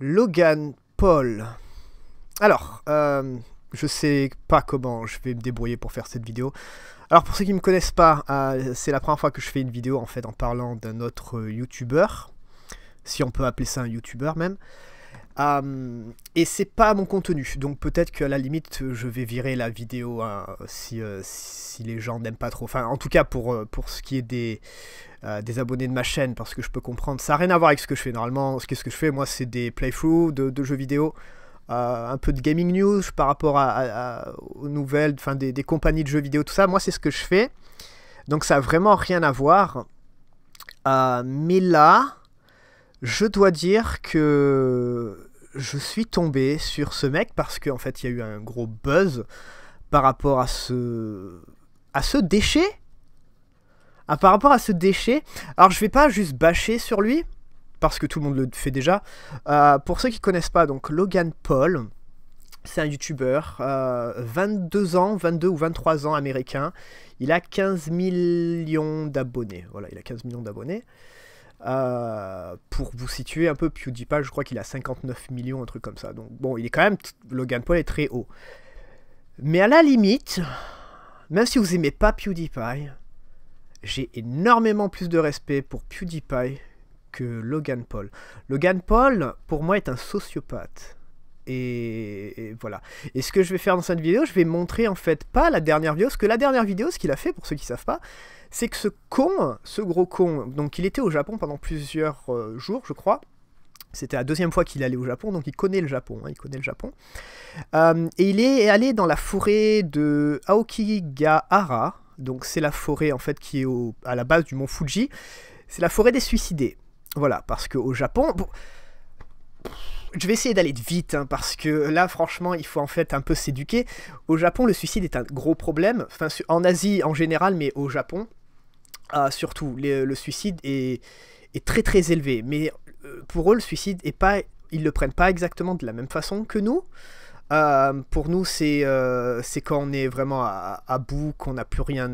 Logan Paul. Alors, euh, je sais pas comment je vais me débrouiller pour faire cette vidéo. Alors pour ceux qui me connaissent pas, euh, c'est la première fois que je fais une vidéo en fait en parlant d'un autre euh, youtubeur, si on peut appeler ça un youtubeur même et c'est pas mon contenu, donc peut-être qu'à la limite je vais virer la vidéo hein, si, euh, si, les gens n'aiment pas trop. Enfin, en tout cas pour, euh, pour ce qui est des, euh, des abonnés de ma chaîne, parce que je peux comprendre. Ça n'a rien à voir avec ce que je fais normalement. Ce que, ce que je fais, moi, c'est des playthroughs de, de jeux vidéo. un peu de gaming news par rapport à, aux nouvelles, enfin des, des, compagnies de jeux vidéo, tout ça. Moi, c'est ce que je fais. Donc, ça a vraiment rien à voir. mais là, je dois dire que je suis tombé sur ce mec parce qu'en en fait, il y a eu un gros buzz par rapport à ce à ce déchet. Ah, par rapport à ce déchet, alors je vais pas juste bâcher sur lui parce que tout le monde le fait déjà. Euh, pour ceux qui connaissent pas, donc Logan Paul, c'est un youtubeur, 22 euh, ans, 22 ou 23 ans américain. Il a 15 millions d'abonnés. Voilà, il a 15 millions d'abonnés. Euh, pour vous situer un peu, PewDiePie, je crois qu'il a 59 millions, un truc comme ça. Donc bon, il est quand même. Logan Paul est très haut. Mais à la limite, même si vous aimez pas PewDiePie, j'ai énormément plus de respect pour PewDiePie que Logan Paul. Logan Paul, pour moi, est un sociopathe. Et, voilà. Et ce que je vais faire dans cette vidéo, je vais montrer en fait pas la dernière vidéo, parce que la dernière vidéo, ce qu'il a fait, pour ceux qui savent pas, c'est que ce con, ce gros con, donc il était au Japon pendant plusieurs euh, jours, je crois. C'était la deuxième fois qu'il allait au Japon, donc il connaît le Japon, hein, il connaît le Japon. Euh, et il est allé dans la forêt de Aokigahara, donc c'est la forêt en fait qui est à la base du mont Fuji. C'est la forêt des suicidés. Voilà, parce qu'au Japon... je vais essayer d'aller vite, hein, parce que là, franchement, il faut en fait un peu s'éduquer. Au Japon, le suicide est un gros problème. en Asie en général, mais au Japon, ah, surtout, euh, le suicide est, très très élevé. Mais euh, pour eux, le suicide est pas, ils le prennent pas exactement de la même façon que nous. Euh, pour nous, c'est quand on est vraiment à, bout, qu'on n'a plus rien.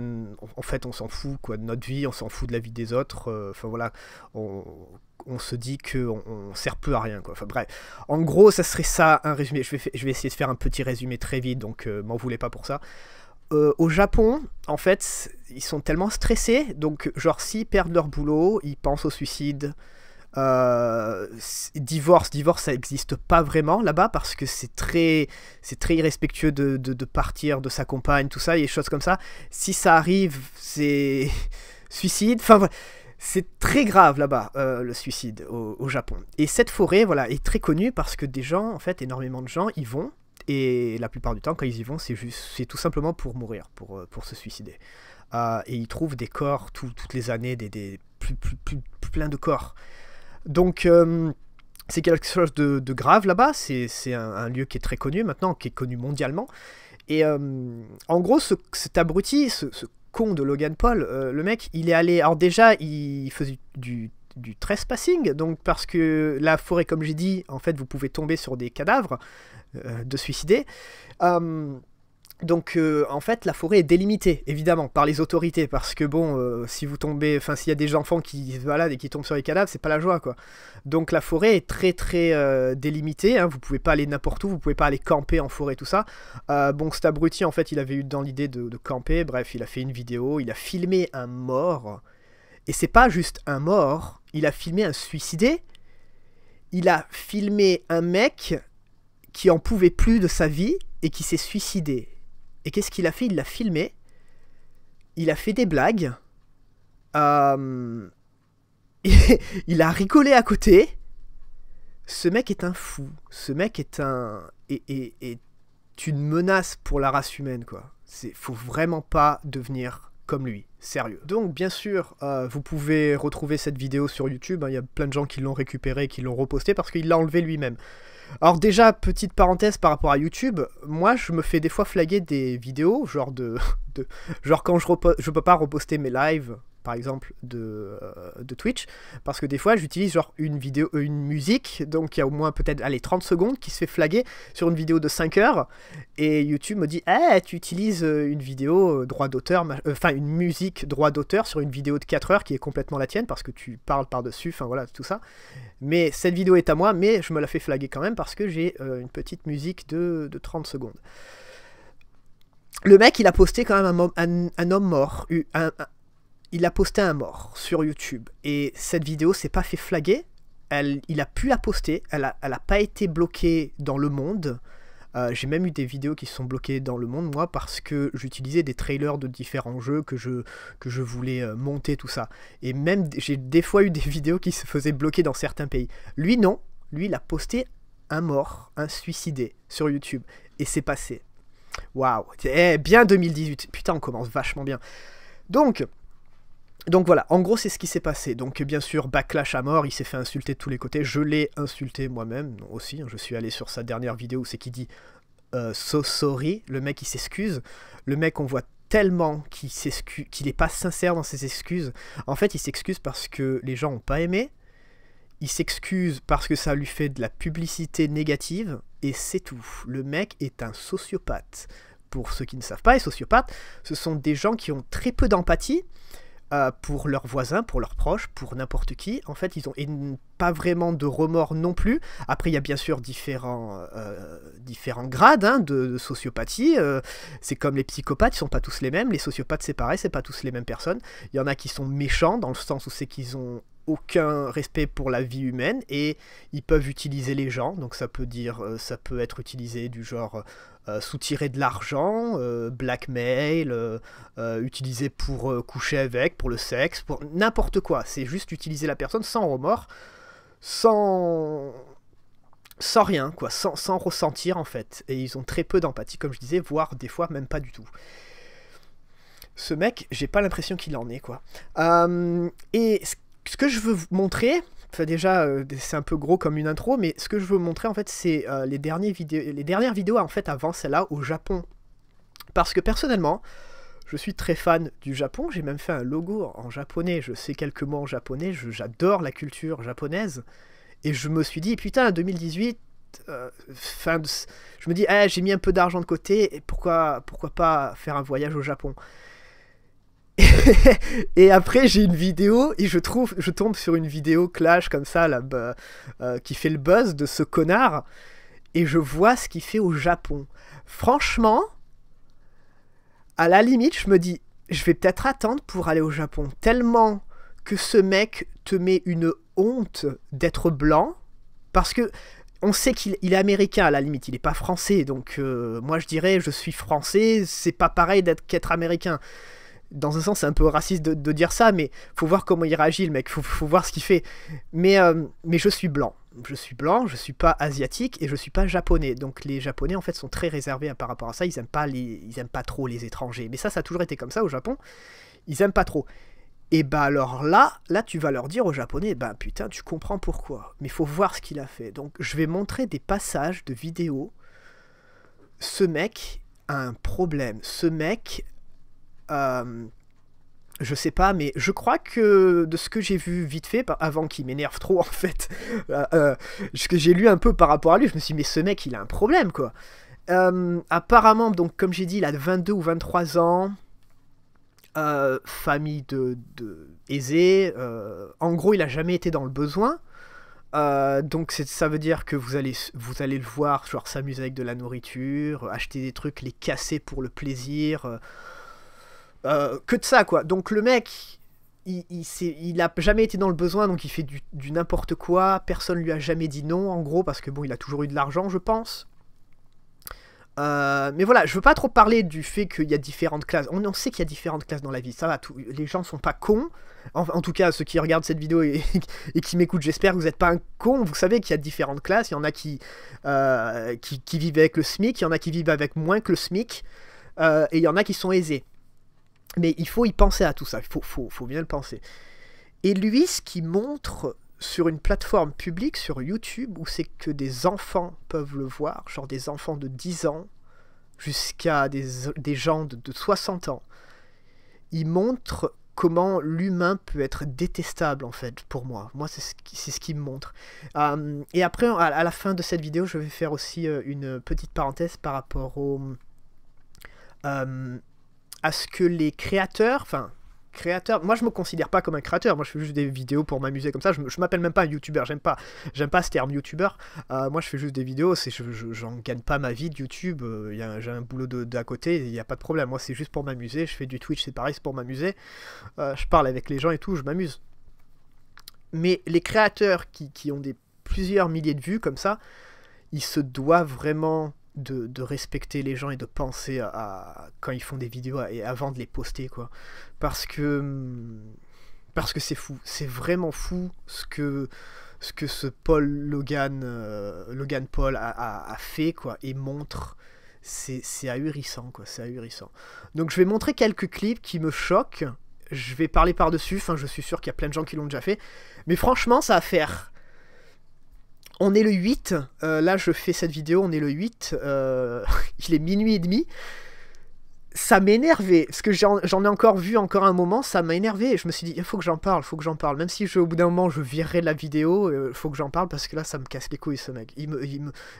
En fait, on s'en fout quoi, de notre vie, on s'en fout de la vie des autres. voilà, on, se dit qu'on on sert peu à rien. bref, en gros, ça serait ça un résumé. Je vais, je vais essayer de faire un petit résumé très vite, donc m'en voulez pas pour ça. Euh, au Japon, en fait, ils sont tellement stressés, donc genre s'ils perdent leur boulot, ils pensent au suicide. Euh, divorce, divorce, ça n'existe pas vraiment là-bas parce que c'est très, c'est très irrespectueux de, partir de sa compagne, tout ça, et des choses comme ça. Si ça arrive, c'est suicide. Enfin c'est très grave là-bas euh, le suicide au, au Japon. Et cette forêt, voilà, est très connue parce que des gens, en fait, énormément de gens, y vont et la plupart du temps, quand ils y vont, c'est juste, c'est tout simplement pour mourir, pour, euh, pour se suicider. Euh, et ils trouvent des corps toutes les années, des, des plein de corps. Donc euh, c'est quelque chose de, de grave là-bas. C'est, un, un, lieu qui est très connu maintenant, qui est connu mondialement. Et en gros, cet abruti, ce, ce, con de Logan Paul, le mec, il est allé. Alors déjà, il faisait du, du trespassing, donc parce que la forêt, comme j'ai dit, en fait, vous pouvez tomber sur des cadavres, euh, de suicider. Euh, donc euh, en fait la forêt est délimitée évidemment par les autorités parce que bon si vous tombez enfin s'il y a des enfants qui se baladent et qui tombent sur les cadavres c'est pas la joie quoi. Donc la forêt est très très délimitée, hein, vous pouvez pas aller n'importe où, vous pouvez pas aller camper en forêt tout ça. bon cet abruti en fait il avait eu dans l'idée de, de, camper, bref il a fait une vidéo, il a filmé un mort et c'est pas juste un mort, il a filmé un suicidé, il a filmé un mec qui en pouvait plus de sa vie et qui s'est suicidé. Et qu'est-ce qu'il a fait Il l'a filmé, il a fait des blagues, euh, il a rigolé à côté. Ce mec est un fou, ce mec est un et et une menace pour la race humaine quoi. C'est faut vraiment pas devenir comme lui, sérieux. Donc bien sûr, euh, vous pouvez retrouver cette vidéo sur YouTube, hein, il y a plein de gens qui l'ont récupérée, qui l'ont repostée parce qu'il l'a enlevé lui-même. Alors déjà, petite parenthèse par rapport à YouTube, moi je me fais des fois flaguer des vidéos, genre de... genre quand je, je peux pas reposter mes lives par exemple euh, de, Twitch parce que des fois j'utilise genre une vidéo euh, une musique donc il y a au moins peut-être allez 30 secondes qui se fait flaguer sur une vidéo de 5 heures et YouTube me dit "Ah, tu utilises euh, une vidéo droit d'auteur enfin une musique droit d'auteur sur une vidéo de 4 heures qui est complètement la tienne parce que tu parles par-dessus enfin voilà tout ça." Mais cette vidéo est à moi mais je me la fais flaguer quand même parce que j'ai une petite musique de, 30 secondes le mec, il a posté quand même un, un, un homme mort, un, il a posté un mort sur YouTube. Et cette vidéo s'est pas fait flaguer. il a pu la poster. Elle n'a a pas été bloquée dans le monde. Euh, j'ai même eu des vidéos qui sont bloquées dans le monde, moi, parce que j'utilisais des trailers de différents jeux que je, voulais euh, monter, tout ça. Et même, j'ai des fois eu des vidéos qui se faisaient bloquer dans certains pays. Lui, non. Lui, il a posté un mort, un suicidé sur YouTube. Et c'est passé. Waouh. Eh, bien 2018. Putain, on commence vachement bien. Donc, donc voilà, en gros c'est ce qui s'est passé. Donc bien sûr, backlash à mort, il s'est fait insulter de tous les côtés. Je l'ai insulté moi-même aussi. Hein. Je suis allé sur sa dernière vidéo où c'est qui dit euh, so sorry. Le mec il s'excuse. Le mec on voit tellement qu'il qu'il n'est pas sincère dans ses excuses. En fait, il s'excuse parce que les gens n'ont pas aimé. Il s'excuse parce que ça lui fait de la publicité négative. Et c'est tout. Le mec est un sociopathe. Pour ceux qui ne savent pas, les sociopathes, ce sont des gens qui ont très peu d'empathie euh, pour leurs voisins, pour leurs proches, pour n'importe qui. En fait, ils ont pas vraiment de remords non plus. Après, il y a bien sûr différents, euh, différents grades hein, de, sociopathie. Euh, c'est comme les psychopathes, ils sont pas tous les mêmes. Les sociopathes, c'est pareil, c'est pas tous les mêmes personnes. Il y en a qui sont méchants dans le sens où c'est qu'ils ont aucun respect pour la vie humaine et ils peuvent utiliser les gens. Donc ça peut dire, euh, ça peut être utilisé du genre euh, euh, soutirer de l'argent, blackmail, utilisé pour coucher avec, pour le sexe, pour n'importe quoi. C'est juste utiliser la personne sans remords, sans sans rien quoi, sans, sans ressentir en fait. Et ils ont très peu d'empathie, comme je disais, voire des fois même pas du tout ce mec, j'ai pas l'impression qu'il en est, quoi. et ce ce que je veux vous montrer, Enfin, déjà, euh, c'est un peu gros comme une intro, mais ce que je veux vous montrer, en fait, c'est euh, les, les dernières vidéos, en fait, avant celle-là, au Japon. Parce que, personnellement, je suis très fan du Japon, j'ai même fait un logo en japonais, je sais quelques mots en japonais, j'adore la culture japonaise, et je me suis dit, putain, 2018, euh, fin je me dis, eh, j'ai mis un peu d'argent de côté, et pourquoi, pourquoi pas faire un voyage au Japon et après j'ai une vidéo et je trouve je tombe sur une vidéo clash comme ça là bah, euh, qui fait le buzz de ce connard et je vois ce qu'il fait au Japon. Franchement, à la limite, je me dis je vais peut-être attendre pour aller au Japon tellement que ce mec te met une honte d'être blanc parce que on sait qu'il est américain à la limite, il n'est pas français, donc euh, moi je dirais je suis français, c'est pas pareil d'être qu'être américain dans un sens, c'est un peu raciste de, dire ça, mais faut voir comment il réagit, le mec. Faut, faut voir ce qu'il fait. Mais, euh, mais je suis blanc. Je suis blanc, je suis pas asiatique et je suis pas japonais. Donc les japonais, en fait, sont très réservés par rapport à ça. Ils aiment pas, les, ils aiment pas trop les étrangers. Mais ça, ça a toujours été comme ça au Japon. Ils aiment pas trop. Et bah alors là, là tu vas leur dire aux japonais, bah putain tu comprends pourquoi, mais faut voir ce qu'il a fait. Donc je vais montrer des passages de vidéos. Ce mec a un problème. Ce mec euh, je sais pas, mais je crois que de ce que j'ai vu vite fait, avant qu'il m'énerve trop en fait, euh, euh, ce que j'ai lu un peu par rapport à lui, je me suis dit, mais ce mec il a un problème quoi. apparemment, donc comme j'ai dit, il a 22 ou 23 ans, famille de, de aisée, en gros il a jamais été dans le besoin. donc ça veut dire que vous allez, vous allez le voir, genre s'amuser avec de la nourriture, acheter des trucs, les casser pour le plaisir, euh, que de ça, quoi. Donc le mec, il, il, il, a jamais été dans le besoin, donc il fait du, n'importe quoi. Personne lui a jamais dit non, en gros, parce que bon, il a toujours eu de l'argent, je pense. Euh, mais voilà, je veux pas trop parler du fait qu'il y a différentes classes. On, sait qu'il y a différentes classes dans la vie, ça va, les gens sont pas cons. En, tout cas, ceux qui regardent cette vidéo et, qui m'écoutent, j'espère que vous êtes pas un con. Vous savez qu'il y a différentes classes. Il y en a qui, euh, qui, vivent avec le SMIC, il y en a qui vivent avec moins que le SMIC, et il y en a qui sont aisés. Mais il faut y penser à tout ça, il faut, faut, faut, bien le penser. Et lui, ce qu'il montre sur une plateforme publique, sur YouTube, où c'est que des enfants peuvent le voir, genre des enfants de 10 ans jusqu'à des, des, gens de, 60 ans, il montre comment l'humain peut être détestable en fait pour moi. Moi c'est ce qu'il c'est ce qui me montre. Hum, et après à, la fin de cette vidéo je vais faire aussi euh, une petite parenthèse par rapport au, hum, à ce que les créateurs, enfin créateurs, Moi, je me considère pas comme un créateur. Moi, je fais juste des vidéos pour m'amuser comme ça. Je, m'appelle même pas un youtubeur. J'aime pas, j'aime pas ce terme youtubeur. Euh, moi, je fais juste des vidéos. C'est, j'en gagne pas ma vie de YouTube. Euh, j'ai un boulot de, côté. Il n'y a pas de problème. Moi, c'est juste pour m'amuser. Je fais du Twitch, c'est pareil, c'est pour m'amuser. Euh, je parle avec les gens et tout. Je m'amuse. Mais les créateurs qui, qui, ont des plusieurs milliers de vues comme ça, ils se doivent vraiment de, respecter les gens et de penser à, quand ils font des vidéos et avant de les poster quoi parce que hmm, parce que c'est fou c'est vraiment fou ce que ce que ce Paul Logan euh, Logan Paul a, fait quoi et montre c'est ahurissant quoi c'est ahurissant donc je vais montrer quelques clips qui me choquent je vais parler par dessus enfin je suis sûr qu'il y a plein de gens qui l'ont déjà fait mais franchement ça a faire on est le 8, euh, là je fais cette vidéo, on est le 8, euh, il est minuit et demi ça m'énervait, parce que j'en ai encore vu encore un moment, ça m'a énervé, je me suis dit, il faut que j'en parle, il faut que j'en parle, même si au bout d'un moment je virerai la vidéo, il euh, faut que j'en parle, parce que là ça me casse les couilles ce mec, il me,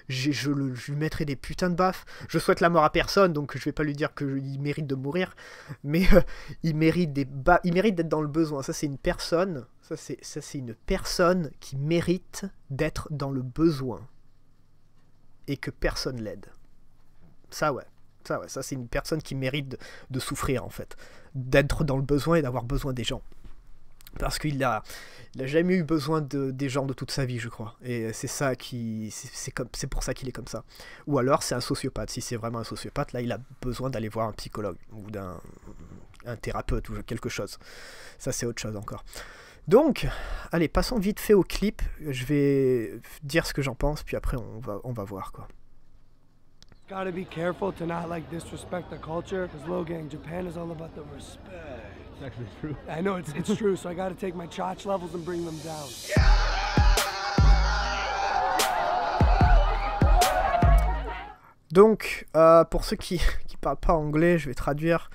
je, lui mettrais des putains de baffes, je souhaite la mort à personne, donc je vais pas lui dire qu'il mérite de mourir, mais euh, il mérite des il mérite d'être dans le besoin, ça c'est une personne, ça c'est une personne qui mérite d'être dans le besoin, et que personne l'aide, ça ouais. Ça, ça c'est une personne qui mérite de, souffrir, en fait. D'être dans le besoin et d'avoir besoin des gens. Parce qu'il n'a jamais eu besoin des gens de toute sa vie, je crois. Et c'est ça qui, c'est pour ça qu'il est comme ça. Ou alors c'est un sociopathe. Si c'est vraiment un sociopathe, là, il a besoin d'aller voir un psychologue ou d'un un thérapeute ou quelque chose. Ça, c'est autre chose encore. Donc, allez, passons vite fait au clip. Je vais dire ce que j'en pense, puis après, on va, on va voir quoi. Gotta be careful to not like disrespect the culture, because Logan, Japan is all about the respect. It's actually true. I know it's it's true, so I gotta take my et levels and bring them down. Donc, euh, pour ceux qui qui parlent pas anglais, je vais traduire.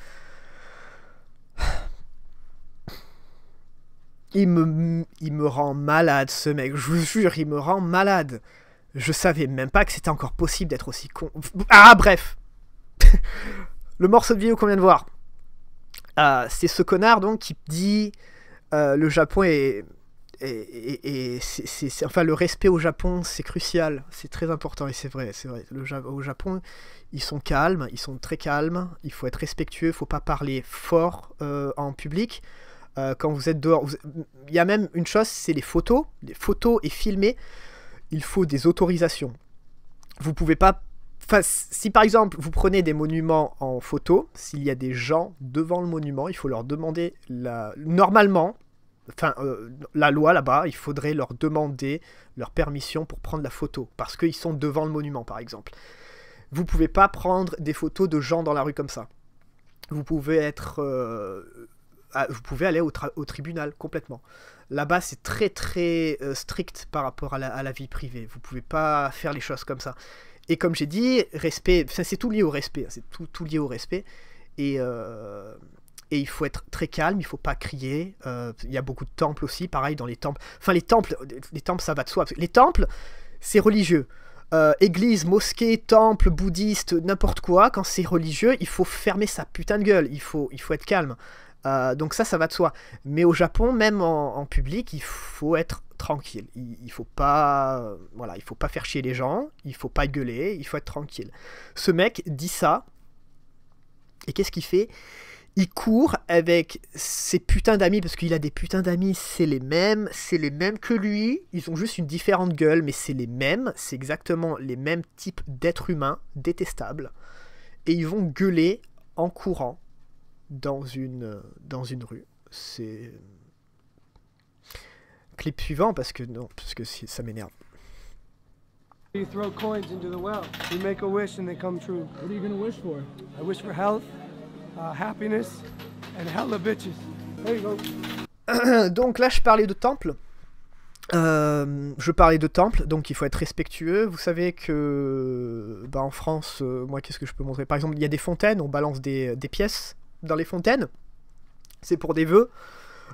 Il me, il me rend malade ce mec, je vous jure, il me rend malade. Je savais même pas que c'était encore possible d'être aussi con. Ah, bref Le morceau de vidéo qu'on vient de voir. Ah, c'est ce connard donc qui dit euh, le Japon est. Et, c'est, enfin, le respect au Japon, c'est crucial, c'est très important et c'est vrai, c'est vrai. au Japon, ils sont calmes, ils sont très calmes. Il faut être respectueux, il faut pas parler fort euh, en public. Euh, quand vous êtes dehors, il y a même une chose, c'est les photos, les photos et filmer il faut des autorisations. Vous pouvez pas... Enfin, si par exemple vous prenez des monuments en photo, s'il y a des gens devant le monument, il faut leur demander la... Normalement, enfin euh, la loi là-bas, il faudrait leur demander leur permission pour prendre la photo, parce qu'ils sont devant le monument par exemple. Vous pouvez pas prendre des photos de gens dans la rue comme ça. Vous pouvez être euh, vous pouvez aller au, tribunal complètement. Là-bas, c'est très très euh, strict par rapport à la, vie privée. Vous pouvez pas faire les choses comme ça. Et comme j'ai dit, respect, c'est tout lié au respect. Hein, c'est tout, tout, lié au respect. Et, euh, et, il faut être très calme, il faut pas crier. Euh, il y a beaucoup de temples aussi, pareil dans les temples. Enfin, les temples, les temples, ça va de soi. Les temples, c'est religieux. église, mosquée, temple, bouddhiste, n'importe quoi, quand c'est religieux, il faut fermer sa putain de gueule, il faut, il faut être calme. Euh, donc ça, ça va de soi. Mais au Japon, même en, public, il faut être tranquille. Il, il, faut pas, voilà, il faut pas faire chier les gens, il faut pas gueuler, il faut être tranquille. Ce mec dit ça, et qu'est-ce qu'il fait il court avec ses putains d'amis, parce qu'il a des putains d'amis, c'est les mêmes, c'est les mêmes que lui, ils ont juste une différente gueule, mais c'est les mêmes, c'est exactement les mêmes types d'êtres humains, détestables, et ils vont gueuler en courant dans une, dans une rue. C'est. Clip suivant parce que non, parce que ça m'énerve. donc là, je parlais de temple. Euh, je parlais de temple, donc il faut être respectueux. Vous savez que bah, en France, euh, moi, qu'est-ce que je peux montrer Par exemple, il y a des fontaines, on balance des, des pièces dans les fontaines. C'est pour des vœux.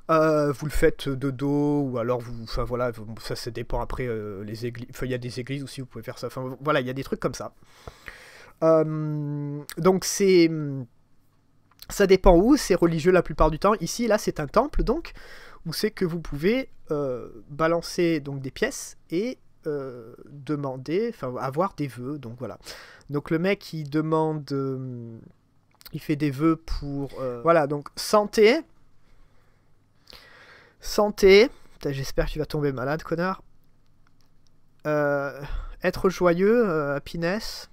Euh, vous le faites de dos ou alors vous, enfin voilà, ça, ça dépend après euh, les églises. il y a des églises aussi, vous pouvez faire ça. Enfin, voilà, il y a des trucs comme ça. Euh, donc c'est, ça dépend où. C'est religieux la plupart du temps. Ici, là, c'est un temple donc où c'est que vous pouvez balancer donc des pièces et demander, enfin avoir des vœux. Donc voilà. Donc le mec il demande il fait des vœux pour. Euh, voilà, donc santé. Santé. J'espère que tu vas tomber malade, connard. Euh, être joyeux, euh, happiness.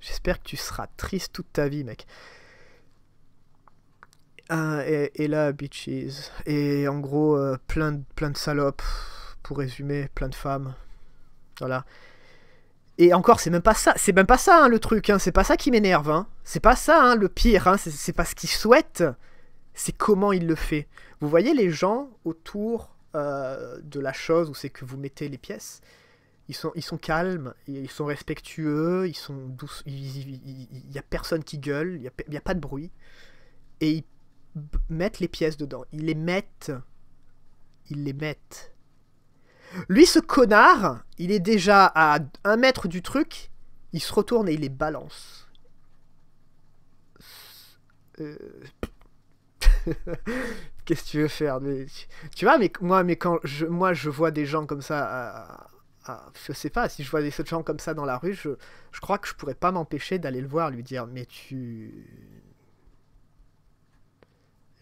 J'espère que tu seras triste toute ta vie, mec. et, là, bitches. Et en gros, plein, de, plein de salopes. Pour résumer, plein de femmes. Voilà. Et encore, c'est même pas ça, c'est même pas ça hein, le truc, hein, c'est pas ça qui m'énerve, hein. c'est pas ça le pire, c'est pas ce qu'il souhaite, c'est comment il le fait. Vous voyez les gens autour euh, de la chose où c'est que vous mettez les pièces, ils sont, ils sont calmes, ils sont respectueux, ils sont doux, il n'y a personne qui gueule, il n'y a, a pas de bruit, et ils mettent les pièces dedans, ils les mettent, ils les mettent lui, ce connard, il est déjà à un mètre du truc. Il se retourne et il les balance. Euh, qu'est-ce que tu veux faire Tu vois, moi, mais quand je, moi, je vois des gens comme ça, euh, euh, je sais pas, si je vois des gens comme ça dans la rue, je, je crois que je pourrais pas m'empêcher d'aller le voir, lui dire, mais tu,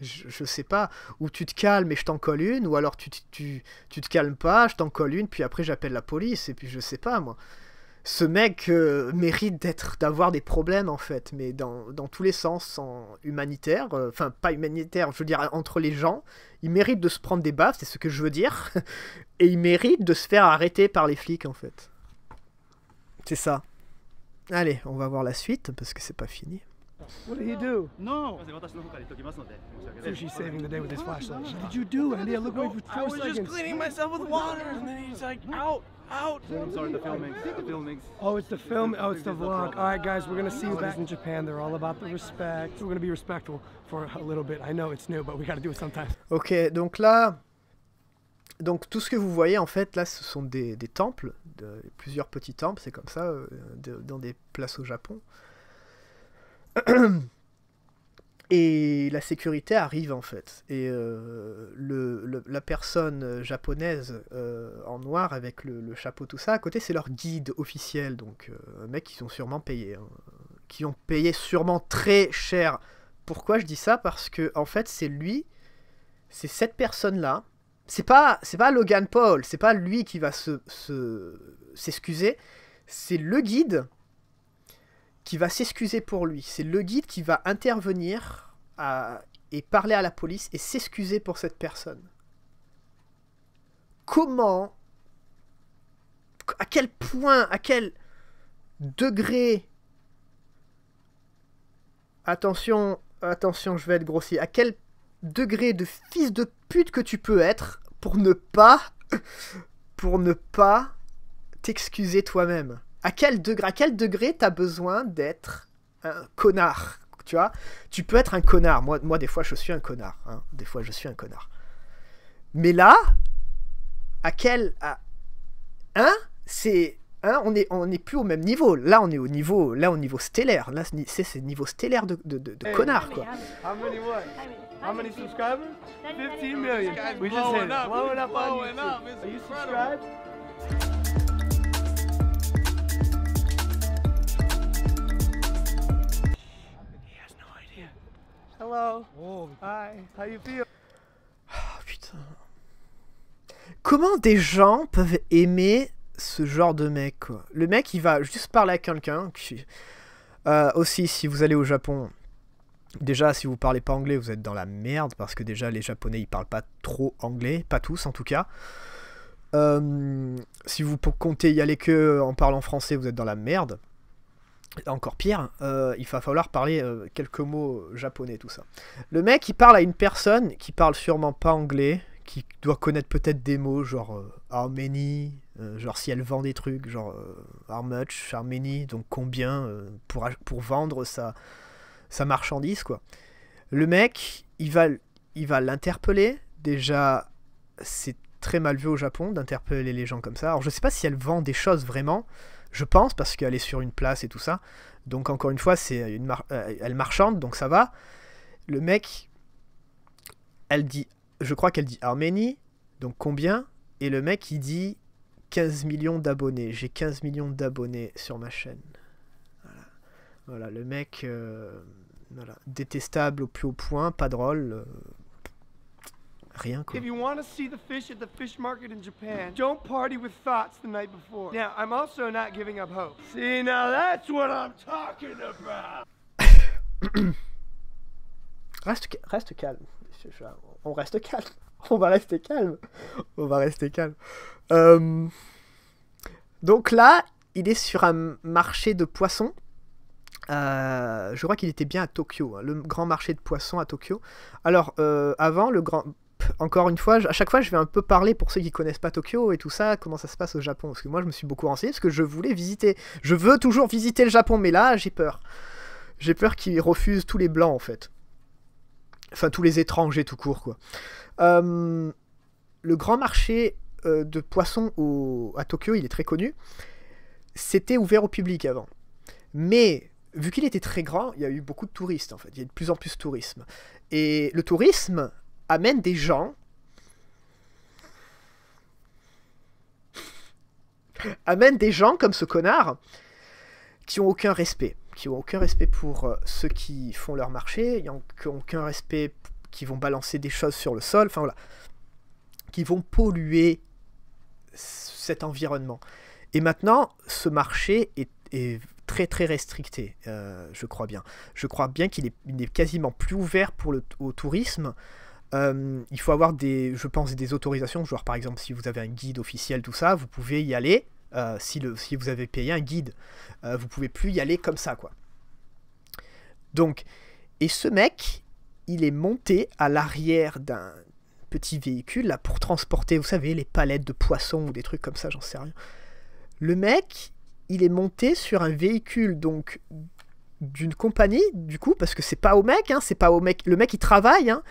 je, sais pas, ou tu te calmes et je t'en colle une, ou alors tu, tu, te calmes pas, je t'en colle une, puis après j'appelle la police, et puis je sais pas moi. Ce mec euh, mérite d'être, d'avoir des problèmes en fait, mais dans, tous les sens, en humanitaire, euh, enfin pas humanitaire, je veux dire entre les gens, il mérite de se prendre des baffes, c'est ce que je veux dire, et il mérite de se faire arrêter par les flics en fait. C'est ça. Allez, on va voir la suite parce que c'est pas fini. What did he do? No. Sushi's saving the day with his flashlight. What did you do, Andy? I looked away for I was seconds. just cleaning myself with water, and then he's like, out, out. I'm sorry, the filming. The filming. Oh, it's the film. Oh, it's the vlog. All right, guys, we're gonna see you back in Japan. They're all about the respect. We're gonna be respectful for a little bit. I know it's new, but we gotta do it sometimes. Okay, donc là. Donc tout ce que vous voyez en fait là ce sont des, des temples, de, plusieurs petits temples, c'est comme ça euh, de, dans des places au Japon. et la sécurité arrive en fait. Et euh, le, la personne euh, japonaise euh, en noir avec le, chapeau, tout ça, à côté, c'est leur guide officiel. Donc, un mec qu'ils ont sûrement payé. Hein. Qui ont payé sûrement très cher. Pourquoi je dis ça Parce que, en fait, c'est lui, c'est cette personne-là. C'est pas, c'est pas Logan Paul, c'est pas lui qui va se, s'excuser. c'est le guide qui va s'excuser pour lui. C'est le guide qui va intervenir et parler à la police et s'excuser pour cette personne. Comment, à quel point, à quel degré, attention, attention, je vais être grossier, à quel degré de fils de pute que tu peux être pour ne pas, pour ne pas t'excuser toi-même à quel degré, à quel degré t'as besoin d'être un connard Tu vois Tu peux être un connard. Moi, moi, des fois, je suis un connard. Hein. Des fois, je suis un connard. Mais là, à quel... À... Hein C'est... Hein, on n'est on est plus au même niveau. Là, on est au niveau, là, au niveau stellaire. Là, c'est ce niveau stellaire de, de, de, eh, connard, eh, quoi. Eh, How many what? How many subscribers? 15 million. We just Blowing up. Are you subscribed? Oh. How you feel? Oh, putain. Comment des gens peuvent aimer ce genre de mec Le mec il va juste parler à quelqu'un euh, aussi si vous allez au Japon, déjà si vous parlez pas anglais vous êtes dans la merde parce que déjà les japonais ils parlent pas trop anglais, pas tous en tout cas. Euh, si vous comptez y aller que en parlant français vous êtes dans la merde encore pire, euh, il va falloir parler euh, quelques mots japonais, tout ça. Le mec, il parle à une personne qui parle sûrement pas anglais, qui doit connaître peut-être des mots genre euh, Arménie, genre si elle vend des trucs, genre how much, Arménie, donc combien pour, pour vendre sa, sa marchandise, quoi. Le mec, il va il va l'interpeller. Déjà, c'est très mal vu au Japon d'interpeller les gens comme ça. Alors je sais pas si elle vend des choses vraiment je pense, parce qu'elle est sur une place et tout ça. Donc encore une fois, c'est euh, elle marchande, donc ça va. Le mec, elle dit, je crois qu'elle dit Arménie, donc combien Et le mec, il dit 15 millions d'abonnés. J'ai 15 millions d'abonnés sur ma chaîne. Voilà, le mec, euh, détestable au plus haut point, pas drôle. Euh, rien quoi. If you want to see the fish at the fish market in Japan, don't party with thoughts the night before. Now, I'm also not giving up hope. See, now that's what I'm talking about. reste, reste calme. On reste calme. On va rester calme. On va rester calme. Euh... Donc là, il est sur un marché de poissons. Euh, je crois qu'il était bien à Tokyo, hein, le grand marché de poissons à Tokyo. Alors, euh, avant, le grand encore une fois, à chaque fois, je vais un peu parler pour ceux qui connaissent pas Tokyo et tout ça, comment ça se passe au Japon. Parce que moi, je me suis beaucoup renseigné parce que je voulais visiter. Je veux toujours visiter le Japon, mais là, j'ai peur. J'ai peur qu'ils refusent tous les blancs, en fait. Enfin, tous les étrangers, tout court, quoi. Euh, le grand marché euh, de poissons à Tokyo, il est très connu. C'était ouvert au public avant. Mais vu qu'il était très grand, il y a eu beaucoup de touristes en fait. Il y a de plus en plus de tourisme. Et le tourisme, amène des gens amène des gens comme ce connard qui ont aucun respect, qui ont aucun respect pour euh, ceux qui font leur marché, qui ont aucun respect, qui vont balancer des choses sur le sol, enfin voilà, qui vont polluer cet environnement. Et maintenant, ce marché est, très très restricté, euh, je crois bien. Je crois bien qu'il est, quasiment plus ouvert pour le, au tourisme. Euh, il faut avoir des, je pense, des autorisations. Genre, par exemple, si vous avez un guide officiel, tout ça, vous pouvez y aller. Euh, si, vous avez payé un guide, euh, vous pouvez plus y aller comme ça, quoi. Donc, et ce mec, il est monté à l'arrière d'un petit véhicule là pour transporter, vous savez, les palettes de poissons ou des trucs comme ça, j'en sais rien. Le mec, il est monté sur un véhicule donc d'une compagnie, du coup, parce que c'est pas au mec, hein, c'est pas au mec. Le mec, il travaille, hein,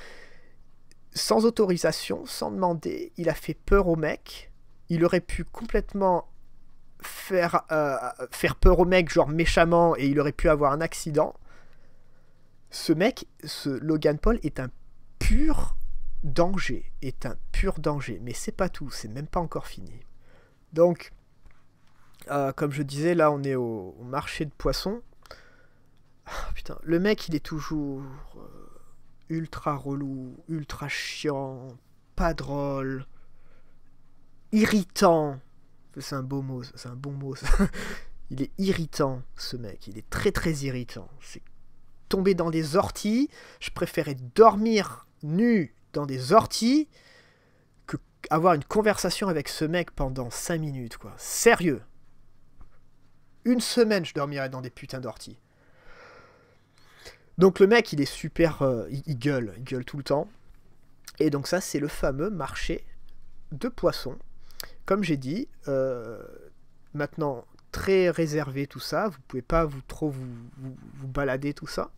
sans autorisation, sans demander. Il a fait peur au mec. Il aurait pu complètement faire, euh, faire peur au mec, genre méchamment, et il aurait pu avoir un accident. Ce mec, ce Logan Paul, est un pur danger, est un pur danger. Mais c'est pas tout, c'est même pas encore fini. Donc, euh, comme je disais, là on est au, marché de poissons. Ah, putain, le mec il est toujours euh, ultra relou, ultra chiant, pas drôle, irritant. C'est un beau mot, c'est un bon mot. Il est irritant, ce mec. Il est très très irritant. C'est tomber dans des orties. Je préférais dormir nu dans des orties que avoir une conversation avec ce mec pendant 5 minutes, quoi. Sérieux. Une semaine, je dormirais dans des putains d'orties. Donc le mec, il est super. Euh, il, gueule, il gueule tout le temps. Et donc, ça, c'est le fameux marché de poissons. Comme j'ai dit, euh, maintenant très réservé tout ça, vous pouvez pas vous trop vous, balader tout ça.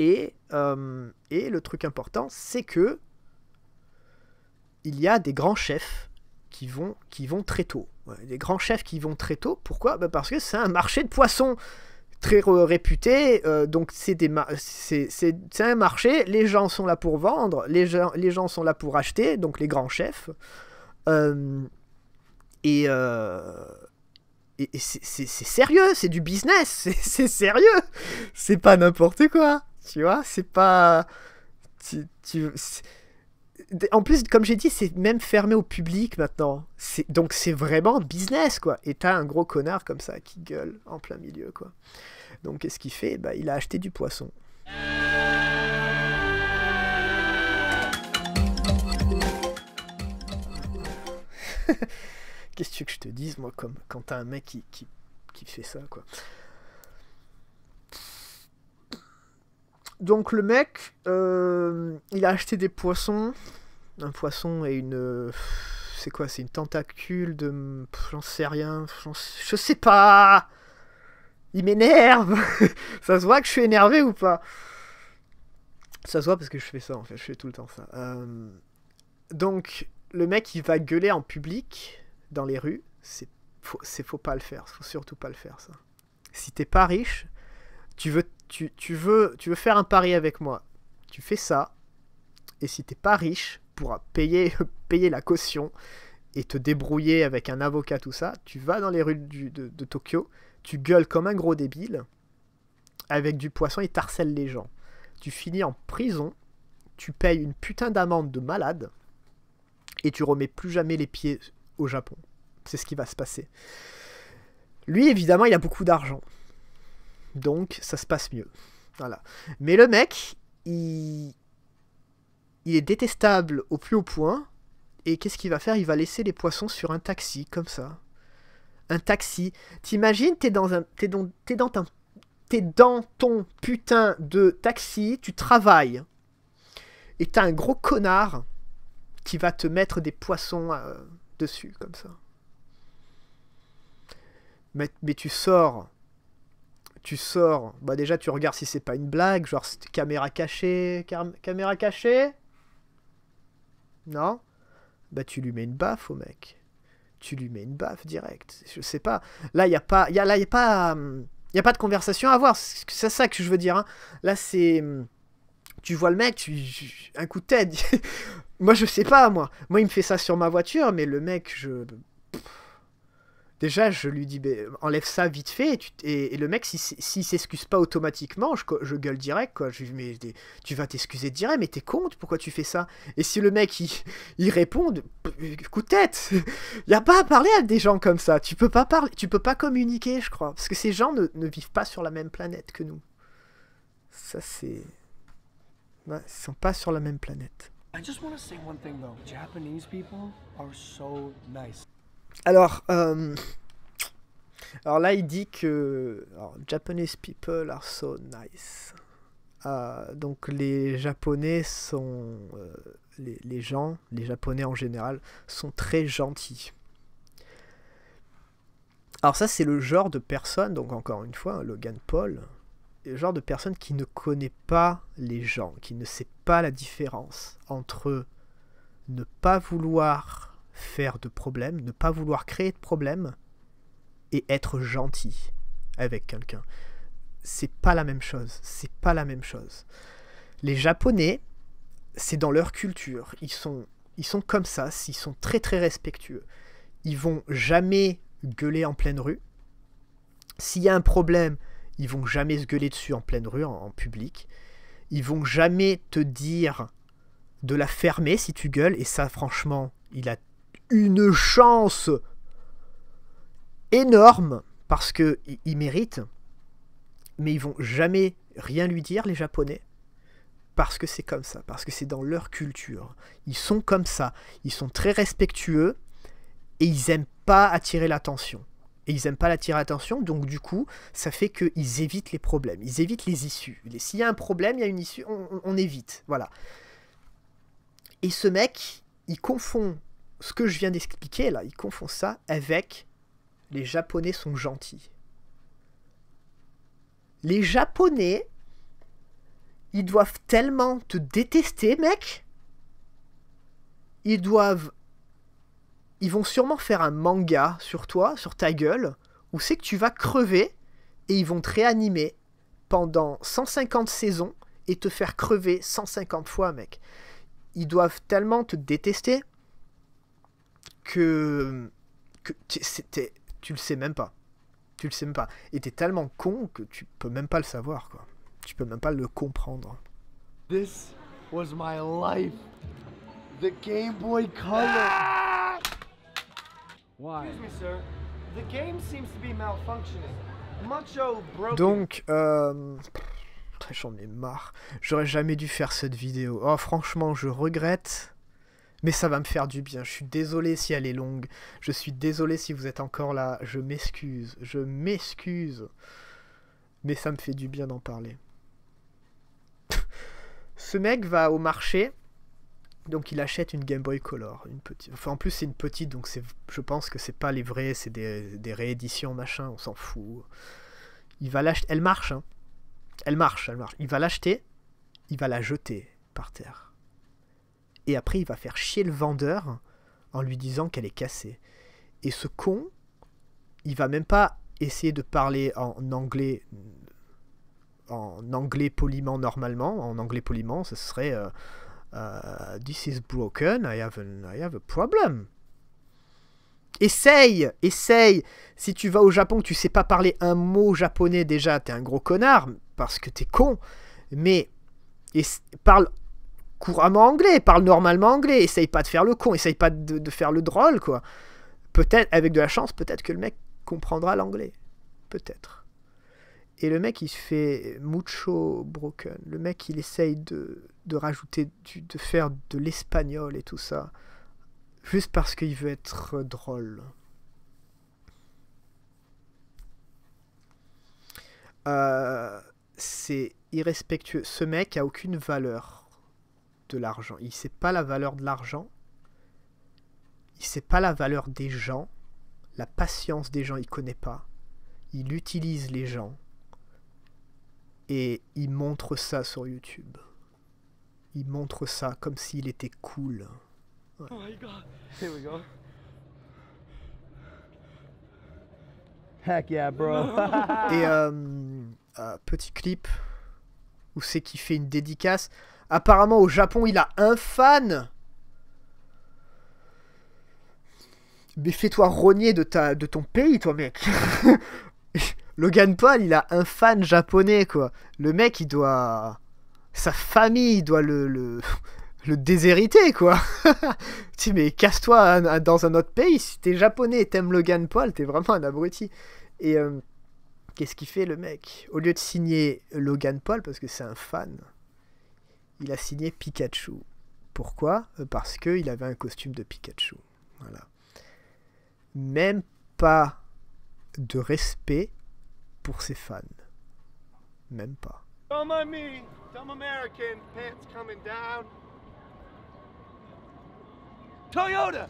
Euh, et, le truc important, c'est que il y a des grands chefs qui vont, qui vont très tôt. des grands chefs qui vont très tôt. Pourquoi bah, Parce que c'est un marché de poissons très réputé. Euh, donc c'est un marché, les gens sont là pour vendre, les gens, les gens sont là pour acheter, donc les grands chefs. Euh, euh, et, et, c'est sérieux, c'est du business, c'est sérieux. C'est pas n'importe quoi, tu vois, c'est pas en plus, comme j'ai dit, c'est même fermé au public maintenant. Donc c'est vraiment business, quoi. Et t'as un gros connard comme ça qui gueule en plein milieu, quoi. Donc qu'est-ce qu'il fait bah, Il a acheté du poisson. qu'est-ce que tu que je te dise, moi, comme, quand t'as un mec qui, fait ça, quoi. Donc le mec, euh, il a acheté des poissons un poisson et une. Euh, c'est quoi C'est une tentacule de. J'en sais rien. Je sais pas Il m'énerve Ça se voit que je suis énervé ou pas Ça se voit parce que je fais ça en fait, je fais tout le temps ça. Euh, donc, le mec il va gueuler en public, dans les rues. C'est faut, faut pas le faire, faut surtout pas le faire ça. Si t'es pas riche, tu veux, tu, tu, veux, tu veux faire un pari avec moi. Tu fais ça, et si t'es pas riche, pour payer, payer la caution et te débrouiller avec un avocat, tout ça, tu vas dans les rues de, de, Tokyo, tu gueules comme un gros débile, avec du poisson et t'harcèles les gens. Tu finis en prison, tu payes une putain d'amende de malade, et tu remets plus jamais les pieds au Japon. C'est ce qui va se passer. Lui, évidemment, il a beaucoup d'argent. Donc, ça se passe mieux. Voilà. Mais le mec, il, il est détestable au plus haut point. Et qu'est-ce qu'il va faire Il va laisser les poissons sur un taxi, comme ça. Un taxi. T'imagines, t'es dans un. T'es dans, dans ton putain de taxi, tu travailles. Et t'as un gros connard qui va te mettre des poissons euh, dessus, comme ça. Mais, tu sors. Tu sors. Bah déjà, tu regardes si c'est pas une blague, genre caméra cachée. caméra cachée non Bah tu lui mets une baffe au mec. Tu lui mets une baffe direct. Je sais pas. Là, il a pas. Y là, y a pas. Il a pas de conversation à avoir. C'est ça que je veux dire. Hein. Là, c'est. Hum, tu vois le mec, tu, un coup de tête. moi, je sais pas, moi. Moi, il me fait ça sur ma voiture, mais le mec, je déjà, je lui dis, enlève ça vite fait. Et, le mec, s'il ne s'excuse pas automatiquement, je, gueule direct, quoi. Je tu vas t'excuser direct, mais t'es con, pourquoi tu fais ça Et si le mec, il, répond, coup de tête, il a pas à parler à des gens comme ça. Tu peux pas parler, tu peux pas communiquer, je crois. Parce que ces gens ne, vivent pas sur la même planète que nous. Ça, c'est. Ils ils sont pas sur la même planète. I just want to say one thing though. Japanese people are so alors, euh, alors là, il dit que Japanese people are so nice. Ah, donc les Japonais sont, euh, les, gens, les Japonais en général, sont très gentils. Alors ça, c'est le genre de personne, donc encore une fois, hein, Logan Paul, le genre de personne qui ne connaît pas les gens, qui ne sait pas la différence entre ne pas vouloir faire de problème, ne pas vouloir créer de problème et être gentil avec quelqu'un. C'est pas la même chose, c'est pas la même chose. Les Japonais, c'est dans leur culture, ils sont ils sont comme ça, ils sont très très respectueux. Ils vont jamais gueuler en pleine rue. S'il y a un problème, ils vont jamais se gueuler dessus en pleine rue, en public. Ils vont jamais te dire de la fermer si tu gueules, et ça franchement, il a une chance énorme parce que il mérite, mais ils vont jamais rien lui dire les Japonais parce que c'est comme ça, parce que c'est dans leur culture. Ils sont comme ça, ils sont très respectueux et ils aiment pas attirer l'attention. Et ils aiment pas l'attirer l'attention, donc du coup, ça fait qu'ils évitent les problèmes, ils évitent les issues. S'il y a un problème, il y a une issue, on, on évite, voilà. Et ce mec, il confond ce que je viens d'expliquer là, ils confondent ça avec les Japonais sont gentils. Les Japonais, ils doivent tellement te détester, mec. Ils doivent. Ils vont sûrement faire un manga sur toi, sur ta gueule, où c'est que tu vas crever et ils vont te réanimer pendant 150 saisons et te faire crever 150 fois, mec. Ils doivent tellement te détester que, que c'était, tu le sais même pas. Tu le sais même pas. Et t'es tellement con que tu peux même pas le savoir, quoi. Tu peux même pas le comprendre. Donc, j'en ai marre. J'aurais jamais dû faire cette vidéo. Oh, franchement, je regrette mais ça va me faire du bien. Je suis désolé si elle est longue. Je suis désolé si vous êtes encore là. Je m'excuse. Je m'excuse. Mais ça me fait du bien d'en parler. Ce mec va au marché. Donc il achète une Game Boy Color, une petite. Enfin en plus c'est une petite, donc je pense que c'est pas les vrais, c'est des, rééditions machin, on s'en fout. Il va l'acheter, elle marche, hein. Elle marche, elle marche. Il va l'acheter, il va la jeter par terre et après il va faire chier le vendeur en lui disant qu'elle est cassée. Et ce con, il va même pas essayer de parler en anglais en anglais poliment normalement, en anglais poliment, ce serait euh, euh, This is broken, I have, a problem. Essaye, essaye. Si tu vas au Japon, tu sais pas parler un mot japonais déjà, t'es un gros connard parce que t'es con. Mais et, parle couramment anglais, parle normalement anglais, essaye pas de faire le con, essaye pas de, faire le drôle, quoi. Peut-être, avec de la chance, peut-être que le mec comprendra l'anglais. Peut-être. Et le mec, il se fait mucho broken. Le mec, il essaye de, de rajouter, de faire de l'espagnol et tout ça. Juste parce qu'il veut être drôle. Euh, c'est irrespectueux. Ce mec a aucune valeur de l'argent. Il sait pas la valeur de l'argent. Il sait pas la valeur des gens. La patience des gens, il connaît pas. Il utilise les gens. Et il montre ça sur YouTube. Il montre ça comme s'il était cool. Oh Heck yeah, bro. Et euh, euh, petit clip où c'est qu'il fait une dédicace. Apparemment, au Japon, il a un fan. Mais fais-toi rogner de, ta, de ton pays, toi, mec. Logan Paul, il a un fan japonais, quoi. Le mec, il doit... Sa famille doit le... le... déshériter, quoi. tu mais casse-toi dans un autre pays. Si t'es japonais et t'aimes Logan Paul, t'es vraiment un abruti. Et euh, qu'est-ce qu'il fait, le mec Au lieu de signer Logan Paul, parce que c'est un fan, il a signé Pikachu. Pourquoi euh, Parce qu'il avait un costume de Pikachu. Voilà. Même pas de respect pour ses fans. Même pas. Toyota,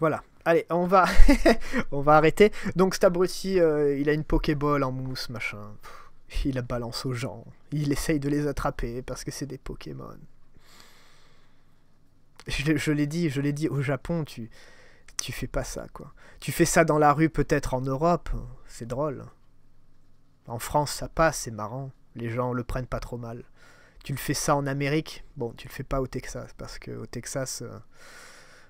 Voilà. Allez, on va, on va arrêter. Donc cet euh, il a une Pokéball en mousse, machin. il la balance aux gens. Il essaye de les attraper parce que c'est des Pokémon. Je, l'ai dit, je l'ai dit, au Japon, tu, tu fais pas ça, quoi. Tu fais ça dans la rue, peut-être en Europe, c'est drôle. En France, ça passe, c'est marrant. Les gens le prennent pas trop mal. Tu le fais ça en Amérique, bon, tu le fais pas au Texas, parce que au Texas... Euh,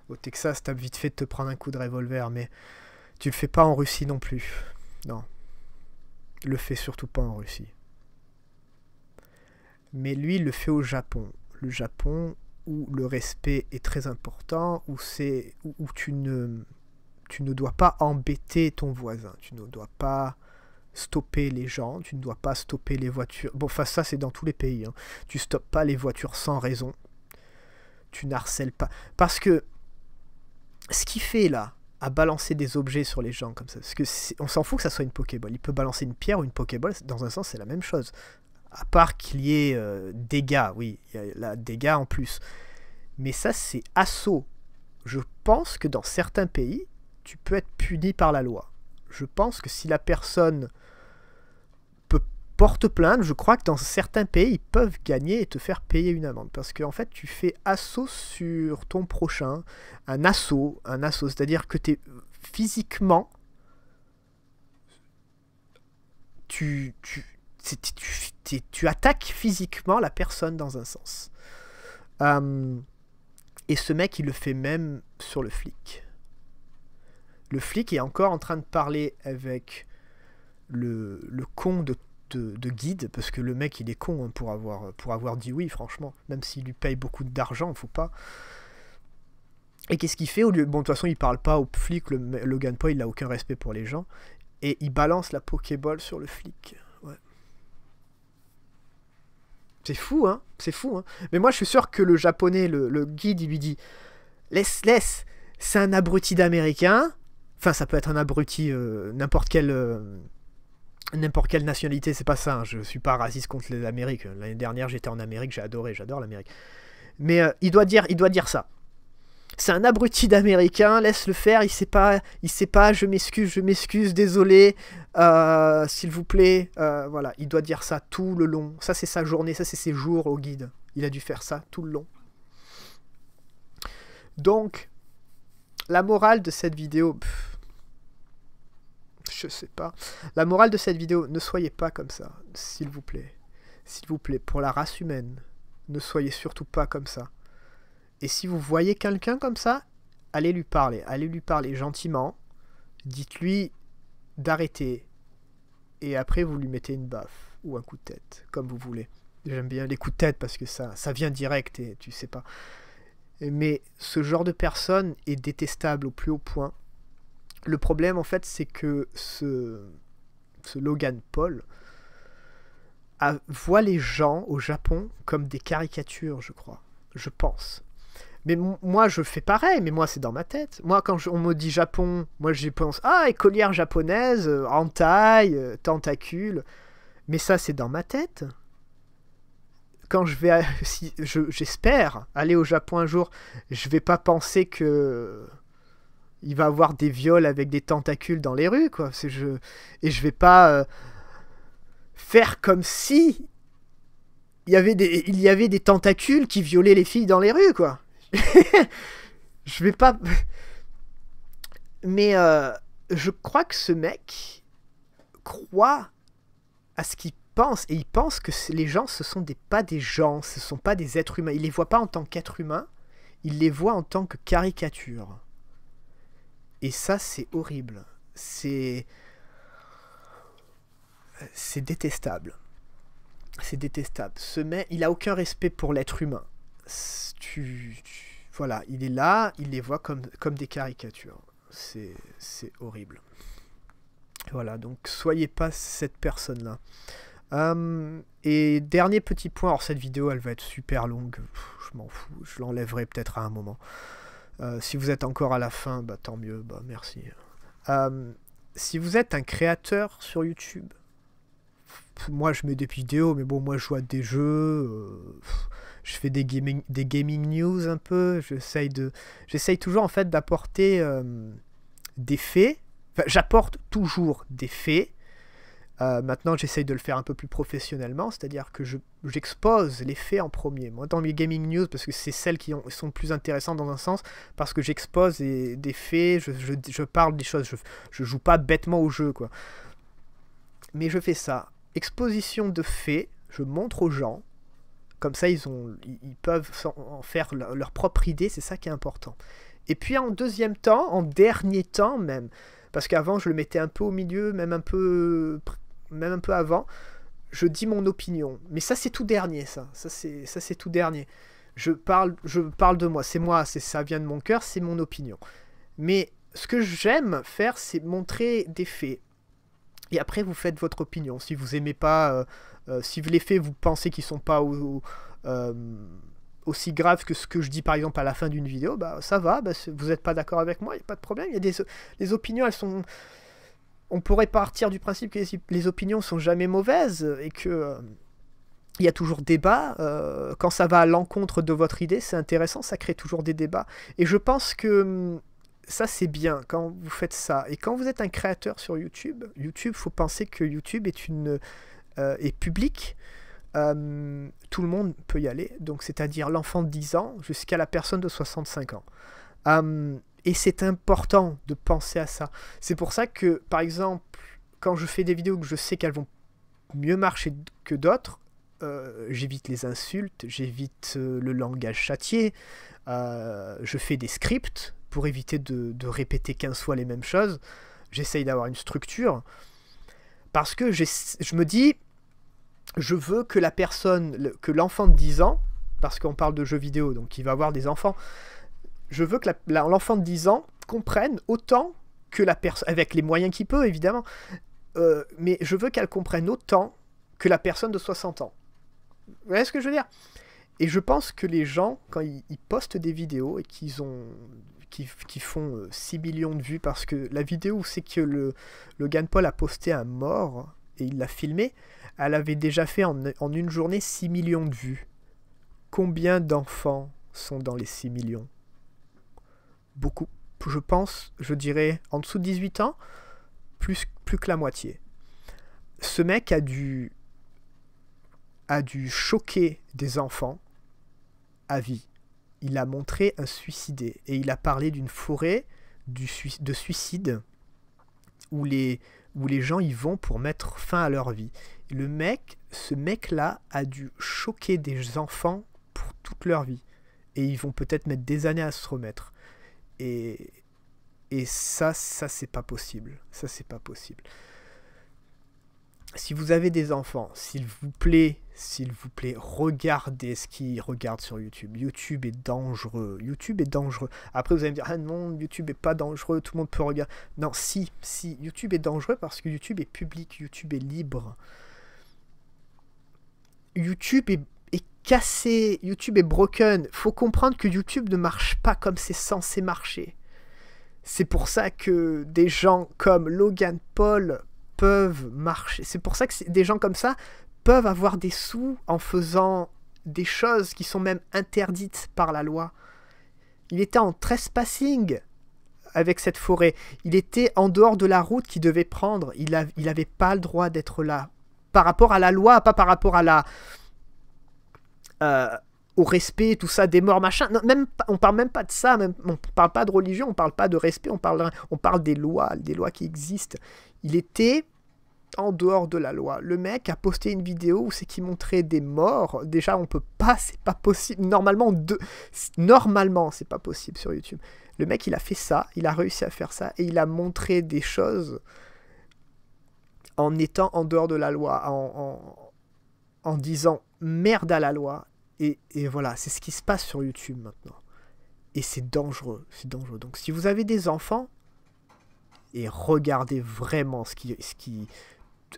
au Texas, t'as vite fait de te prendre un coup de revolver, mais tu le fais pas en Russie non plus. Non. Le fais surtout pas en Russie. Mais lui, il le fait au Japon. Le Japon où le respect est très important, où, c'est, où, tu, ne, tu ne dois pas embêter ton voisin, tu ne dois pas stopper les gens, tu ne dois pas stopper les voitures. Bon, enfin, ça, c'est dans tous les pays. Hein. Tu stoppes pas les voitures sans raison. Tu n'harcèles pas. Parce que ce qu'il fait là, à balancer des objets sur les gens comme ça, parce que on s'en fout que ça soit une Pokéball. Il peut balancer une pierre ou une Pokéball, dans un sens, c'est la même chose. À part qu'il y ait euh, dégâts, oui, il y a là, dégâts en plus. Mais ça, c'est assaut. Je pense que dans certains pays, tu peux être puni par la loi. Je pense que si la personne porte plainte, je crois que dans certains pays, ils peuvent gagner et te faire payer une amende. Parce qu'en en fait, tu fais assaut sur ton prochain, un assaut, un assaut, c'est-à-dire que tu es physiquement. Tu, tu, tu, tu, attaques physiquement la personne dans un sens. Euh, et ce mec, il le fait même sur le flic. Le flic est encore en train de parler avec le, le con de de, guide, parce que le mec il est con hein, pour, avoir, pour avoir dit oui, franchement, même s'il lui paye beaucoup d'argent, faut pas. Et qu'est-ce qu'il fait au lieu... Bon, de toute façon, il parle pas au flic, le, Logan Paul, il a aucun respect pour les gens, et il balance la Pokéball sur le flic. C'est fou, hein C'est fou, hein Mais moi, je suis sûr que le japonais, le, guide, il lui dit Laisse, laisse C'est un abruti d'américain. Enfin, ça peut être un abruti, euh, n'importe quel. Euh, n'importe quelle nationalité, c'est pas ça. Hein. Je suis pas raciste contre les Amériques. L'année dernière, j'étais en Amérique, j'ai adoré, j'adore l'Amérique. Mais euh, il doit dire, il doit dire ça. C'est un abruti d'américain, laisse-le faire, il sait pas, il sait pas, je m'excuse, je m'excuse, désolé, euh, s'il vous plaît, euh, voilà, il doit dire ça tout le long. Ça c'est sa journée, ça c'est ses jours au guide. Il a dû faire ça tout le long. Donc, la morale de cette vidéo, je sais pas. La morale de cette vidéo, ne soyez pas comme ça, s'il vous plaît. S'il vous plaît, pour la race humaine, ne soyez surtout pas comme ça. Et si vous voyez quelqu'un comme ça, allez lui parler, allez lui parler gentiment, dites-lui d'arrêter, et après vous lui mettez une baffe ou un coup de tête, comme vous voulez. J'aime bien les coups de tête parce que ça, ça vient direct et tu sais pas. Mais ce genre de personne est détestable au plus haut point. Le problème, en fait, c'est que ce, Logan Paul voit les gens au Japon comme des caricatures, je crois. Je pense. Mais moi, je fais pareil, mais moi, c'est dans ma tête. Moi, quand on me dit Japon, moi, je pense Ah, écolière japonaise, euh, en taille, euh, tentacule. Mais ça, c'est dans ma tête. Quand je vais, j'espère aller au Japon un jour, je vais pas penser que il va avoir des viols avec des tentacules dans les rues, quoi. je... Et je vais pas euh, faire comme si il y, avait des, tentacules qui violaient les filles dans les rues, quoi. je vais pas. Mais euh, je crois que ce mec croit à ce qu'il pense et il pense que les gens ce sont des pas des gens, ce sont pas des êtres humains. Il les voit pas en tant qu'êtres humains, il les voit en tant que caricatures. Et ça, c'est horrible. C'est. C'est détestable. C'est détestable. Ce il a aucun respect pour l'être humain. Tu, Voilà, il est là, il les voit comme, comme des caricatures. C'est horrible. Voilà, donc soyez pas cette personne-là. Hum, et dernier petit point, alors cette vidéo elle va être super longue, je m'en fous, je l'enlèverai peut-être à un moment. Euh, si vous êtes encore à la fin, bah, tant mieux, bah, merci. Euh, si vous êtes un créateur sur YouTube, moi je mets des vidéos, mais bon, moi je joue à des jeux, euh, je fais des gaming, des gaming news un peu, j'essaye de, j'essaye toujours en fait d'apporter des faits. j'apporte toujours des faits euh, maintenant, j'essaye de le faire un peu plus professionnellement, c'est-à-dire que j'expose les faits en premier. Moi, dans les gaming news, parce que c'est celles qui sont plus intéressantes dans un sens, parce que j'expose des, faits, je, parle des choses, je, joue pas bêtement au jeu, quoi. Mais je fais ça. Exposition de faits, je montre aux gens, comme ça ils, ont, ils peuvent en faire leur propre idée, c'est ça qui est important. Et puis en deuxième temps, en dernier temps même, parce qu'avant je le mettais un peu au milieu, même un peu même un peu avant, je dis mon opinion. Mais ça, c'est tout dernier, ça. Ça, c'est, ça, c'est tout dernier. Je parle, je parle de moi. C'est moi, c'est ça vient de mon cœur, c'est mon opinion. Mais ce que j'aime faire, c'est montrer des faits. Et après, vous faites votre opinion. Si vous aimez pas, euh, euh, si les faits, vous pensez qu'ils sont pas euh, aussi graves que ce que je dis par exemple à la fin d'une vidéo, bah ça va, bah, vous n'êtes pas d'accord avec moi, il n'y a pas de problème. des, les opinions, elles sont on pourrait partir du principe que les, opinions sont jamais mauvaises et que euh, il y a toujours débat. Euh, quand ça va à l'encontre de votre idée, c'est intéressant, ça crée toujours des débats. Et je pense que mm, ça c'est bien quand vous faites ça. Et quand vous êtes un créateur sur YouTube, YouTube, faut penser que YouTube est une euh, est public. tout le monde peut y aller, donc c'est-à-dire l'enfant de 10 ans jusqu'à la personne de 65 ans. Et c'est important de penser à ça. C'est pour ça que, par exemple, quand je fais des vidéos que je sais qu'elles vont mieux marcher que d'autres, euh, j'évite les insultes, j'évite euh, le langage châtié, euh, je fais des scripts pour éviter de, répéter 15 fois les mêmes choses, j'essaye d'avoir une structure, parce que je me dis, je veux que la personne, que l'enfant de 10 ans, parce qu'on parle de jeux vidéo, donc il va avoir des enfants, je veux que l'enfant de 10 ans comprenne autant que la personne, avec les moyens qu'il peut évidemment, euh, mais je veux qu'elle comprenne autant que la personne de 60 ans. Vous voyez ce que je veux dire Et je pense que les gens, quand ils, postent des vidéos et qu'ils ont qui, font 6 euh, millions de vues parce que la vidéo c'est que le, le Paul a posté un mort et il l'a filmé, elle avait déjà fait en, en une journée 6 millions de vues. Combien d'enfants sont dans les 6 millions beaucoup. Je pense, je dirais, en dessous de 18 ans, plus, plus que la moitié. Ce mec a dû, a dû choquer des enfants à vie. Il a montré un suicidé et il a parlé d'une forêt du, de suicide où les, où les gens y vont pour mettre fin à leur vie. Le mec, ce mec-là a dû choquer des enfants pour toute leur vie. Et ils vont peut-être mettre des années à se remettre. Et, et ça, ça, c'est pas possible. Ça, c'est pas possible. Si vous avez des enfants, s'il vous plaît, s'il vous plaît, regardez ce qu'ils regardent sur YouTube. YouTube est dangereux. YouTube est dangereux. Après, vous allez me dire, ah non, YouTube est pas dangereux, tout le monde peut regarder. Non, si, si, YouTube est dangereux parce que YouTube est public, YouTube est libre. YouTube est cassé, YouTube est broken. Faut comprendre que YouTube ne marche pas comme c'est censé marcher. C'est pour ça que des gens comme Logan Paul peuvent marcher. C'est pour ça que des gens comme ça peuvent avoir des sous en faisant des choses qui sont même interdites par la loi. Il était en trespassing avec cette forêt. Il était en dehors de la route qu'il devait prendre. Il n'avait pas le droit d'être là. Par rapport à la loi, pas par rapport à la, euh, au respect, tout ça, des morts, machin. Non, même, on parle même pas de ça, même, on parle pas de religion, on parle pas de respect, on parle, on parle des lois, des lois qui existent. Il était en dehors de la loi. Le mec a posté une vidéo où c'est qu'il montrait des morts. Déjà, on peut pas, c'est pas possible. Normalement, normalement, c'est pas possible sur YouTube. Le mec, il a fait ça, il a réussi à faire ça, et il a montré des choses en étant en dehors de la loi, en, en disant merde à la loi et, voilà, c'est ce qui se passe sur YouTube maintenant. Et c'est dangereux, c'est dangereux. Donc si vous avez des enfants, et regardez vraiment ce qui, qui,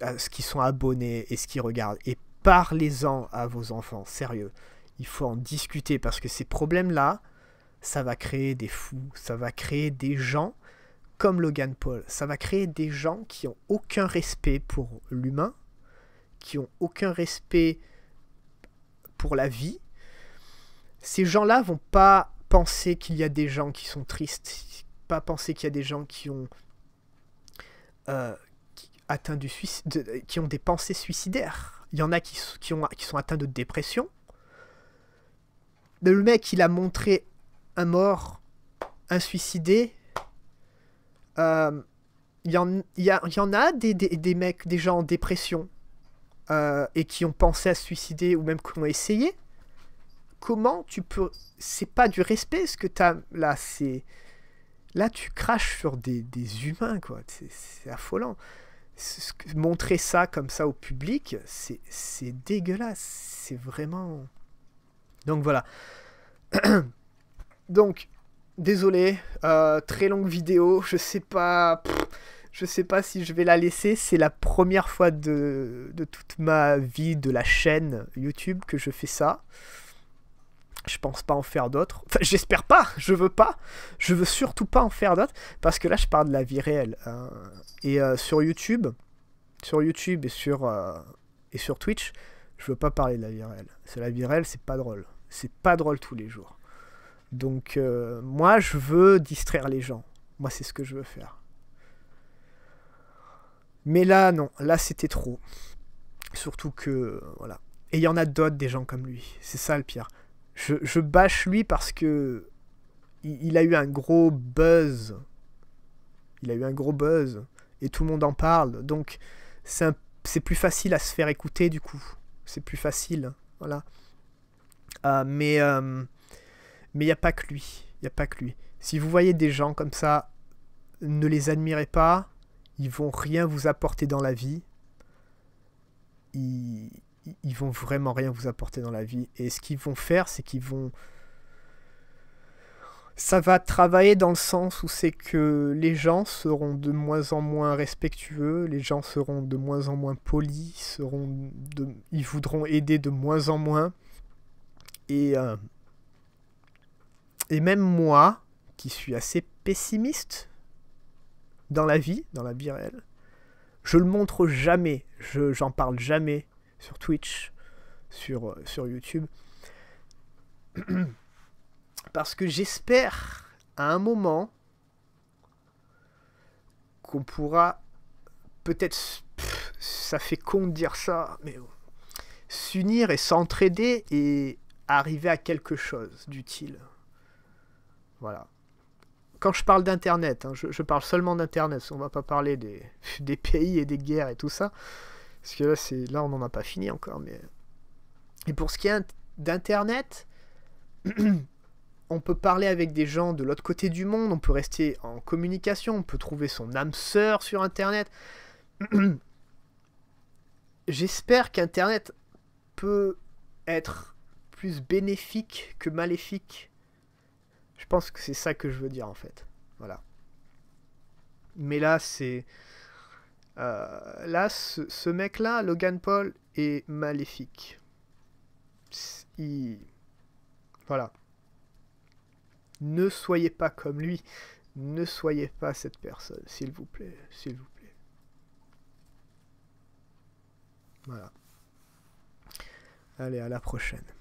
ce sont abonnés et ce qu'ils regardent. Et parlez-en à vos enfants, sérieux. Il faut en discuter parce que ces problèmes-là, ça va créer des fous, ça va créer des gens comme Logan Paul. Ça va créer des gens qui n'ont aucun respect pour l'humain, qui ont aucun respect pour la vie, ces gens-là vont pas penser qu'il y a des gens qui sont tristes, pas penser qu'il y a des gens qui ont euh, atteint du suicide, qui ont des pensées suicidaires. Il y en a qui, sont atteints de dépression. Le mec, il a montré un mort, un suicidé. Euh, il, y en, a, des, des mecs, des gens en dépression euh, et qui ont pensé à se suicider ou même qui ont essayé, comment tu peux. C'est pas du respect ce que t'as. Là, c'est. Là, tu craches sur des, humains, quoi. C'est affolant. Montrer ça comme ça au public, c'est dégueulasse. C'est vraiment. Donc voilà. Donc, désolé. Euh, très longue vidéo. Je sais pas je sais pas si je vais la laisser. C'est la première fois de, toute ma vie de la chaîne YouTube que je fais ça. Je pense pas en faire d'autres. Enfin, j'espère pas. Je veux pas. Je veux surtout pas en faire d'autres parce que là, je parle de la vie réelle. Hein. Et euh, sur YouTube, sur YouTube et sur euh, et sur Twitch, je veux pas parler de la vie réelle. C'est la vie réelle, c'est pas drôle. C'est pas drôle tous les jours. Donc euh, moi, je veux distraire les gens. Moi, c'est ce que je veux faire. Mais là, non, là c'était trop. Surtout que, voilà. Et il y en a d'autres des gens comme lui. C'est ça le pire. Je, bâche lui parce que il, a eu un gros buzz. Il a eu un gros buzz. Et tout le monde en parle. Donc c'est plus facile à se faire écouter du coup. C'est plus facile. Voilà. Euh, mais euh, mais il n'y a pas que lui. Il n'y a pas que lui. Si vous voyez des gens comme ça, ne les admirez pas ils vont rien vous apporter dans la vie. Ils, vont vraiment rien vous apporter dans la vie. Et ce qu'ils vont faire, c'est qu'ils vont... Ça va travailler dans le sens où c'est que les gens seront de moins en moins respectueux, les gens seront de moins en moins polis, seront ils voudront aider de moins en moins. Et, euh, et même moi, qui suis assez pessimiste dans la vie, dans la vie réelle. Je le montre jamais, je j'en parle jamais sur Twitch, sur, euh, sur YouTube. Parce que j'espère à un moment qu'on pourra peut-être, ça fait con de dire ça, mais bon, s'unir et s'entraider et arriver à quelque chose d'utile. Voilà quand je parle d'Internet, hein, je, parle seulement d'Internet, on ne va pas parler des, pays et des guerres et tout ça, parce que là, là on n'en a pas fini encore. Mais... Et pour ce qui est d'Internet, on peut parler avec des gens de l'autre côté du monde, on peut rester en communication, on peut trouver son âme sœur sur Internet. J'espère qu'Internet peut être plus bénéfique que maléfique je pense que c'est ça que je veux dire en fait. Voilà. Mais là, c'est. Euh, là, ce, ce mec-là, Logan Paul, est maléfique. Il... Voilà. Ne soyez pas comme lui. Ne soyez pas cette personne, s'il vous plaît. S'il vous plaît. Voilà. Allez, à la prochaine.